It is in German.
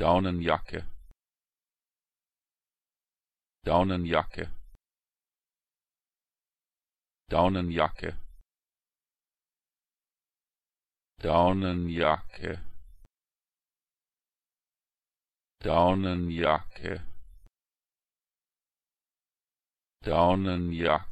Daunenjacke Daunenjacke Daunenjacke Daunenjacke Daunenjacke Daunenjacke